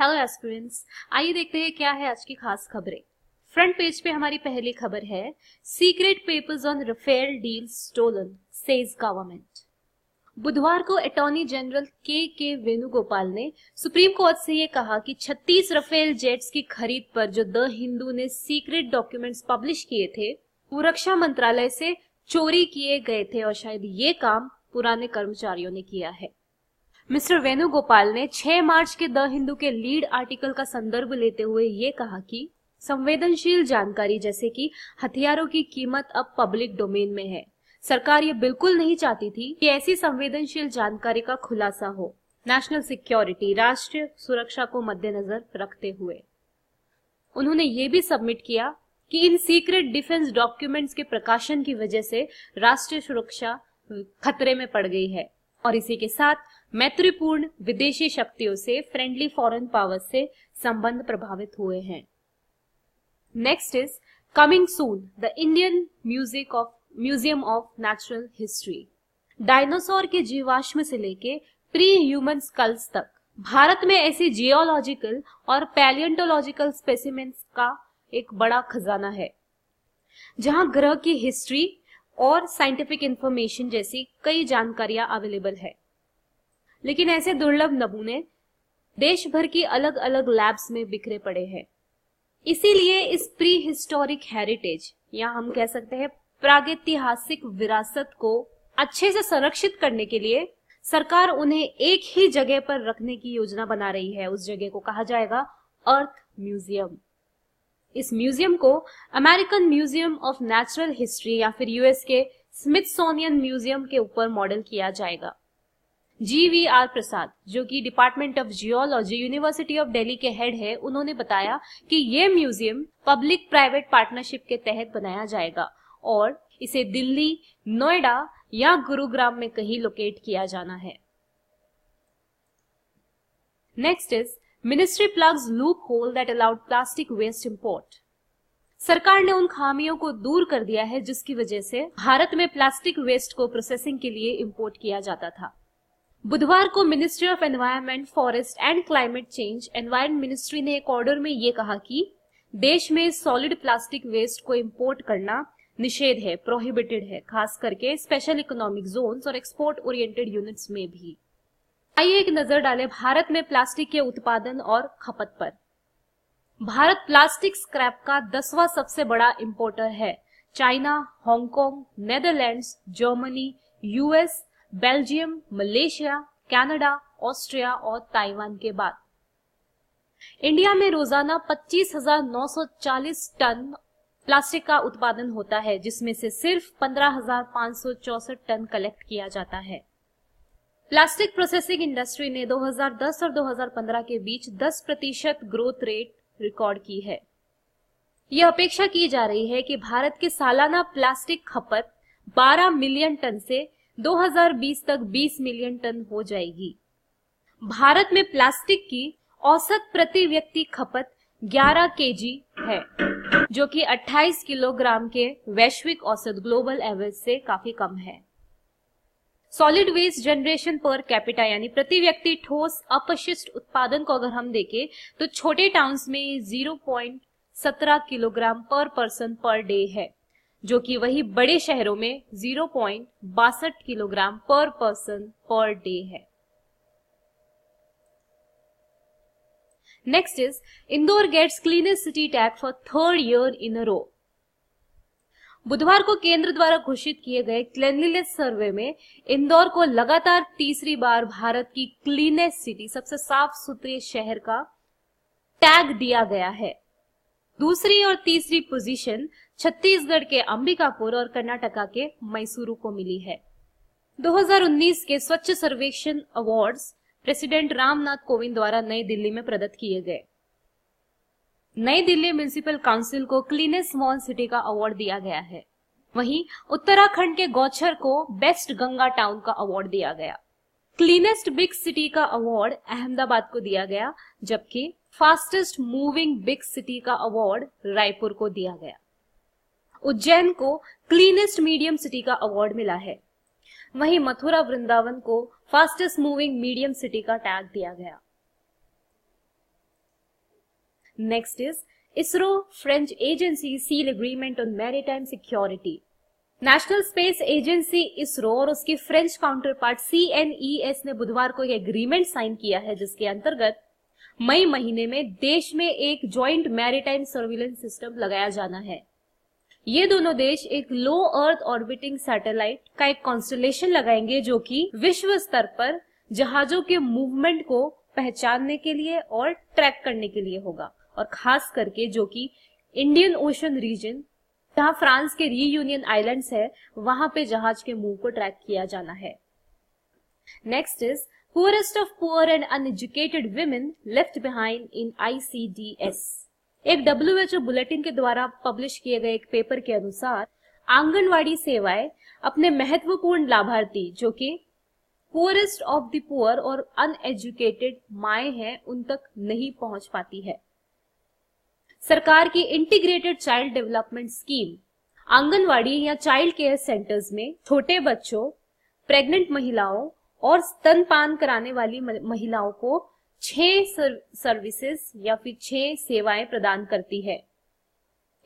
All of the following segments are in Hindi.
हेलो एस्पिरेंट्स आइए देखते हैं क्या है आज की खास खबरें फ्रंट पेज पे हमारी पहली खबर है secret papers on Rafale deal stolen says government बुधवार को अटॉर्नी जनरल के के वेणुगोपाल ने सुप्रीम कोर्ट से ये कहा कि 36 रफेल जेट्स की खरीद पर जो द हिंदू ने सीक्रेट डॉक्यूमेंट्स पब्लिश किए थे वो रक्षा मंत्रालय से चोरी किए गए थे और शायद ये काम पुराने कर्मचारियों ने किया है मिस्टर वेणुगोपाल ने 6 मार्च के द हिंदू के लीड आर्टिकल का संदर्भ लेते हुए ये कहा कि संवेदनशील जानकारी जैसे कि हथियारों की कीमत अब पब्लिक डोमेन में है सरकार ये बिल्कुल नहीं चाहती थी कि ऐसी संवेदनशील जानकारी का खुलासा हो नेशनल सिक्योरिटी राष्ट्रीय सुरक्षा को मद्देनजर रखते हुए उन्होंने ये भी सबमिट किया कि इन सीक्रेट डिफेंस डॉक्यूमेंट्स के प्रकाशन की वजह से राष्ट्रीय सुरक्षा खतरे में पड़ गई है और इसी के साथ मैत्रीपूर्ण विदेशी शक्तियों से फ्रेंडली फॉरेन पावर्स से संबंध प्रभावित हुए हैं next is coming soon the Indian music of museum of natural history dinosaur के जीवाश्म से लेके प्री ह्यूमन स्कल्स तक भारत में ऐसे जियोलॉजिकल और पैलियंटोलॉजिकल स्पेसिमेंट्स का एक बड़ा खजाना है जहां ग्रह की हिस्ट्री और साइंटिफिक इंफॉर्मेशन जैसी कई जानकारियां अवेलेबल है लेकिन ऐसे दुर्लभ नमूने देश भर की अलग अलग लैब्स में बिखरे पड़े हैं इसीलिए इस प्री हिस्टोरिक हेरिटेज या हम कह सकते हैं प्रागैतिहासिक विरासत को अच्छे से संरक्षित करने के लिए सरकार उन्हें एक ही जगह पर रखने की योजना बना रही है उस जगह को कहा जाएगा अर्थ म्यूजियम इस म्यूजियम को American museum of natural history या फिर यूएस के स्मिथसोनियन म्यूजियम के ऊपर मॉडल किया जाएगा जी वी आर प्रसाद जो कि department of geology university of Delhi के हेड है उन्होंने बताया कि ये म्यूजियम पब्लिक प्राइवेट पार्टनरशिप के तहत बनाया जाएगा और इसे दिल्ली नोएडा या गुरुग्राम में कहीं लोकेट किया जाना है next is ministry plugs loophole that allowed plastic waste import सरकार ने उन खामियों को दूर कर दिया है जिसकी वजह से भारत में प्लास्टिक वेस्ट को प्रोसेसिंग के लिए इम्पोर्ट किया जाता था बुधवार को ministry of environment forest and climate change environment ministry ने एक ऑर्डर में ये कहा कि देश में सॉलिड प्लास्टिक वेस्ट को इम्पोर्ट करना निषेध है प्रोहिबिटेड है खास करके स्पेशल इकोनॉमिक जोन्स और एक्सपोर्ट ओरिएंटेड यूनिट्स में भी आइए एक नजर डालें भारत में प्लास्टिक के उत्पादन और खपत पर भारत प्लास्टिक स्क्रैप का दसवां सबसे बड़ा इम्पोर्टर है China Hong Kong Netherlands Germany US Belgium Malaysia Canada Austria और ताइवान के बाद इंडिया में रोजाना 25,940 टन प्लास्टिक का उत्पादन होता है जिसमें से सिर्फ 15,564 टन कलेक्ट किया जाता है प्लास्टिक प्रोसेसिंग इंडस्ट्री ने 2010 और 2015 के बीच 10 प्रतिशत ग्रोथ रेट रिकॉर्ड की है यह अपेक्षा की जा रही है कि भारत की सालाना प्लास्टिक खपत 12 मिलियन टन से 2020 तक 20 मिलियन टन हो जाएगी भारत में प्लास्टिक की औसत प्रति व्यक्ति खपत 11 केजी है जो कि 28 किलोग्राम के वैश्विक औसत ग्लोबल एवरेज से काफी कम है solid waste generation per capita यानी प्रति व्यक्ति ठोस अपशिष्ट उत्पादन को अगर हम देखें तो छोटे टाउन्स में 0.17 kilogram per person per day है जो कि वही बड़े शहरों में जीरो पॉइंट बासठ kilogram per person per day है next is Indore gets cleanest city tag for third year in a row बुधवार को केंद्र द्वारा घोषित किए गए क्लेनलीनेस सर्वे में इंदौर को लगातार तीसरी बार भारत की क्लीनेस्ट सिटी सबसे साफ सुथरे शहर का टैग दिया गया है दूसरी और तीसरी पोजीशन छत्तीसगढ़ के अंबिकापुर और कर्नाटका के मैसूरू को मिली है 2019 के स्वच्छ सर्वेक्षण अवार्ड्स प्रेसिडेंट रामनाथ कोविंद द्वारा नई दिल्ली में प्रदत्त किए गए नई दिल्ली म्यूनिसिपल काउंसिल को क्लीनेस्ट स्मॉल सिटी का अवार्ड दिया गया है वहीं उत्तराखंड के गौचर को बेस्ट गंगा टाउन का अवार्ड दिया गया क्लीनेस्ट बिग सिटी का अवार्ड अहमदाबाद को दिया गया जबकि फास्टेस्ट मूविंग बिग सिटी का अवार्ड रायपुर को दिया गया उज्जैन को क्लीनेस्ट मीडियम सिटी का अवार्ड मिला है वहीं मथुरा वृंदावन को फास्टेस्ट मूविंग मीडियम सिटी का टैग दिया गया next is ISRO French agency seal agreement on maritime security national space agency ISRO और उसकी फ्रेंच काउंटर पार्ट सी ने बुधवार को एक एग्रीमेंट साइन किया है जिसके अंतर्गत मई महीने में देश में एक ज्वाइंट मैरिटाइम सर्विलेंस सिस्टम लगाया जाना है ये दोनों देश एक लो अर्थ ऑर्बिटिंग सैटेलाइट का एक कॉन्स्टलेशन लगाएंगे जो कि विश्व स्तर पर जहाजों के मूवमेंट को पहचानने के लिए और ट्रैक करने के लिए होगा और खास करके जो कि इंडियन ओशन रीजन जहां फ्रांस के री यूनियन आईलैंड है वहां पे जहाज के मूव को ट्रैक किया जाना है next is poorest of poor and uneducated women left behind in ICDS. एक डब्ल्यूएचओ बुलेटिन के द्वारा पब्लिश किए गए एक पेपर के अनुसार आंगनवाड़ी सेवाएं अपने महत्वपूर्ण लाभार्थी जो कि पुअरेस्ट ऑफ द पुअर और अनएजुकेटेड माए हैं उन तक नहीं पहुंच पाती है सरकार की integrated child development scheme anganwadi या चाइल्ड केयर सेंटर्स में छोटे बच्चों प्रेग्नेंट महिलाओं और स्तनपान कराने वाली महिलाओं को छह सर्विसेज या फिर छह सेवाएं प्रदान करती है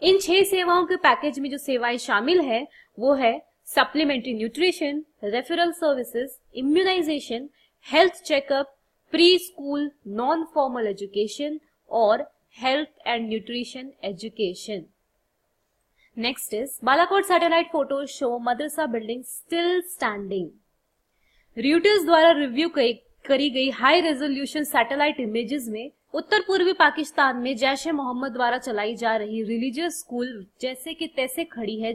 इन छह सेवाओं के पैकेज में जो सेवाएं शामिल है वो है supplementary nutrition referral services immunisation health checkup preschool non formal education और health and nutrition education next is Balakot satellite photo show madrasa building still standing Reuters द्वारा रिव्यू करी गई हाई रेजोल्यूशन सैटेलाइट इमेजेस में उत्तर पूर्वी पाकिस्तान में जैश ए मोहम्मद द्वारा चलाई जा रही रिलीजियस स्कूल जैसे कि तैसे खड़ी है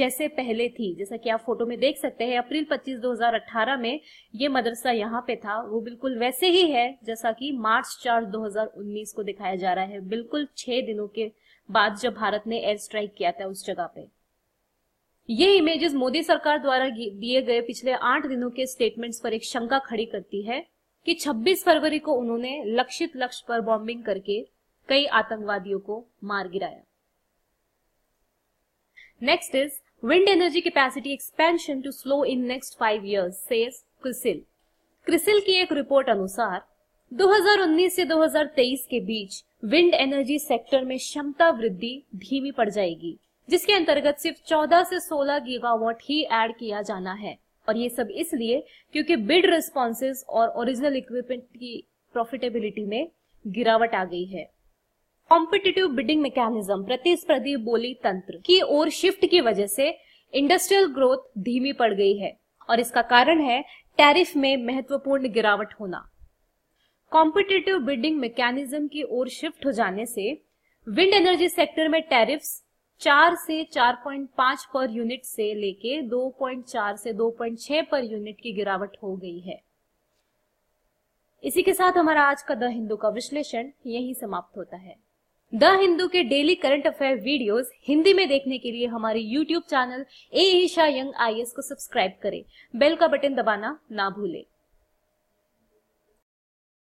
जैसे पहले थी जैसा कि आप फोटो में देख सकते हैं अप्रैल 25 2018 में ये मदरसा यहाँ पे था वो बिल्कुल वैसे ही है जैसा कि मार्च 4 2019 को दिखाया जा रहा है बिल्कुल छह दिनों के बाद जब भारत ने एयर स्ट्राइक किया था उस जगह पे ये इमेजेस मोदी सरकार द्वारा दिए गए पिछले आठ दिनों के स्टेटमेंट्स पर एक शंका खड़ी करती है कि 26 फरवरी को उन्होंने लक्षित लक्ष्य पर बॉम्बिंग करके कई आतंकवादियों को मार गिराया next is wind energy capacity expansion to slow in next five years says CRISIL CRISIL की एक रिपोर्ट अनुसार 2019 से 2023 के बीच विंड एनर्जी सेक्टर में क्षमता वृद्धि धीमी पड़ जाएगी जिसके अंतर्गत सिर्फ 14 से 16 गीगावाट ही ऐड किया जाना है और ये सब इसलिए क्योंकि बिड रिस्पॉन्सेज और ओरिजिनल इक्विपमेंट की प्रॉफिटेबिलिटी में गिरावट आ गई है कॉम्पिटिटिव बिडिंग मैकेनिज्म प्रतिस्पर्धी बोली तंत्र की ओर शिफ्ट की वजह से इंडस्ट्रियल ग्रोथ धीमी पड़ गई है और इसका कारण है टैरिफ में महत्वपूर्ण गिरावट होना कॉम्पिटिटिव बिडिंग मैकेनिज्म की ओर शिफ्ट हो जाने से विंड एनर्जी सेक्टर में टैरिफ्स चार से 4.5 पर यूनिट से लेके 2.4 से 2.6 पर यूनिट की गिरावट हो गई है इसी के साथ हमारा आज का द हिंदू का विश्लेषण यही समाप्त होता है द हिंदू के daily current affair videos Hindi में देखने के लिए हमारे यूट्यूब चैनल ए ईशा यंग आई को सब्सक्राइब करें बेल का बटन दबाना ना भूलें